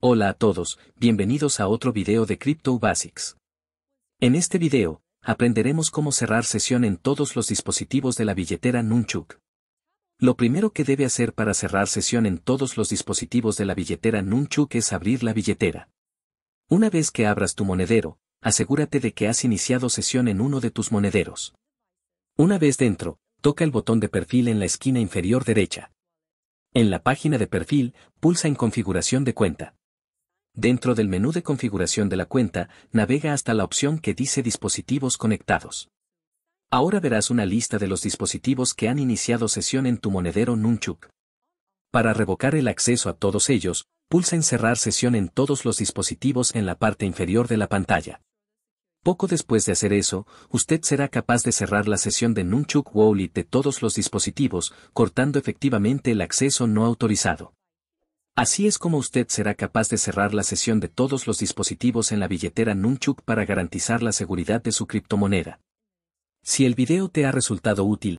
Hola a todos, bienvenidos a otro video de Crypto Basics. En este video, aprenderemos cómo cerrar sesión en todos los dispositivos de la billetera Nunchuk. Lo primero que debe hacer para cerrar sesión en todos los dispositivos de la billetera Nunchuk es abrir la billetera. Una vez que abras tu monedero, asegúrate de que has iniciado sesión en uno de tus monederos. Una vez dentro, toca el botón de perfil en la esquina inferior derecha. En la página de perfil, pulsa en configuración de cuenta. Dentro del menú de configuración de la cuenta, navega hasta la opción que dice dispositivos conectados. Ahora verás una lista de los dispositivos que han iniciado sesión en tu monedero Nunchuk. Para revocar el acceso a todos ellos, pulsa en cerrar sesión en todos los dispositivos en la parte inferior de la pantalla. Poco después de hacer eso, usted será capaz de cerrar la sesión de Nunchuk Wallet de todos los dispositivos, cortando efectivamente el acceso no autorizado. Así es como usted será capaz de cerrar la sesión de todos los dispositivos en la billetera Nunchuk para garantizar la seguridad de su criptomoneda. Si el video te ha resultado útil,